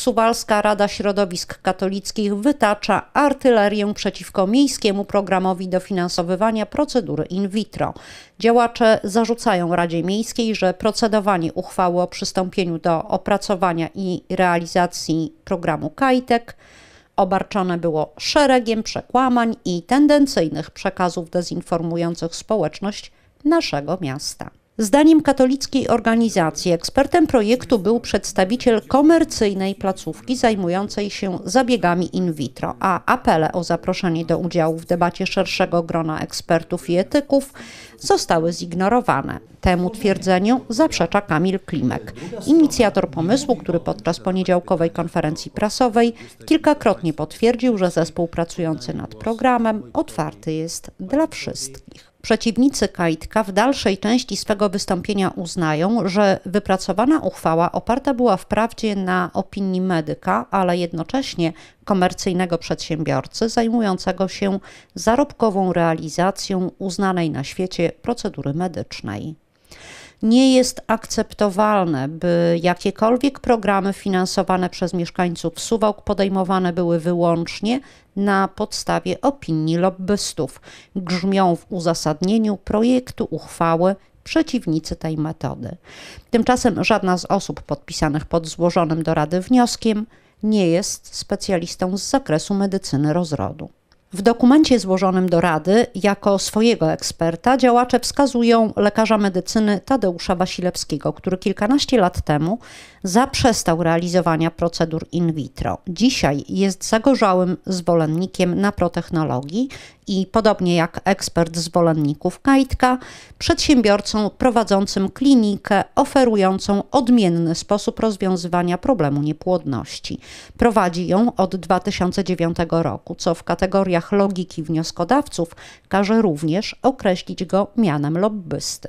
Suwalska Rada Środowisk Katolickich wytacza artylerię przeciwko miejskiemu programowi dofinansowywania procedury in vitro. Działacze zarzucają Radzie Miejskiej, że procedowanie uchwały o przystąpieniu do opracowania i realizacji programu KAITEK e obarczone było szeregiem przekłamań i tendencyjnych przekazów dezinformujących społeczność naszego miasta. Zdaniem katolickiej organizacji ekspertem projektu był przedstawiciel komercyjnej placówki zajmującej się zabiegami in vitro, a apele o zaproszenie do udziału w debacie szerszego grona ekspertów i etyków zostały zignorowane. Temu twierdzeniu zaprzecza Kamil Klimek, inicjator pomysłu, który podczas poniedziałkowej konferencji prasowej kilkakrotnie potwierdził, że zespół pracujący nad programem otwarty jest dla wszystkich. Przeciwnicy Kajtka w dalszej części swego wystąpienia uznają, że wypracowana uchwała oparta była wprawdzie na opinii medyka, ale jednocześnie komercyjnego przedsiębiorcy zajmującego się zarobkową realizacją uznanej na świecie procedury medycznej nie jest akceptowalne, by jakiekolwiek programy finansowane przez mieszkańców Suwałk podejmowane były wyłącznie na podstawie opinii lobbystów. Grzmią w uzasadnieniu projektu uchwały przeciwnicy tej metody. Tymczasem żadna z osób podpisanych pod złożonym do Rady wnioskiem nie jest specjalistą z zakresu medycyny rozrodu. W dokumencie złożonym do Rady jako swojego eksperta działacze wskazują lekarza medycyny Tadeusza Wasilewskiego, który kilkanaście lat temu zaprzestał realizowania procedur in vitro. Dzisiaj jest zagorzałym zwolennikiem naprotechnologii i podobnie jak ekspert zwolenników Kajtka, przedsiębiorcą prowadzącym klinikę oferującą odmienny sposób rozwiązywania problemu niepłodności. Prowadzi ją od 2009 roku, co w kategoriach logiki wnioskodawców każe również określić go mianem lobbysty.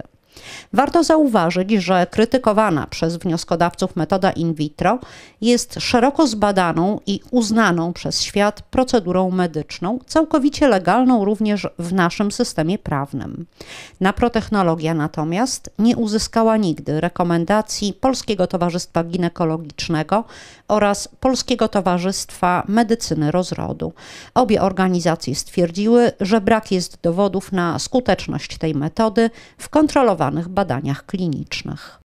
Warto zauważyć, że krytykowana przez wnioskodawców metoda in vitro jest szeroko zbadaną i uznaną przez świat procedurą medyczną, całkowicie legalną również w naszym systemie prawnym. Naprotechnologia natomiast nie uzyskała nigdy rekomendacji Polskiego Towarzystwa Ginekologicznego oraz Polskiego Towarzystwa Medycyny Rozrodu. Obie organizacje stwierdziły, że brak jest dowodów na skuteczność tej metody w kontrolowaniu badaniach klinicznych.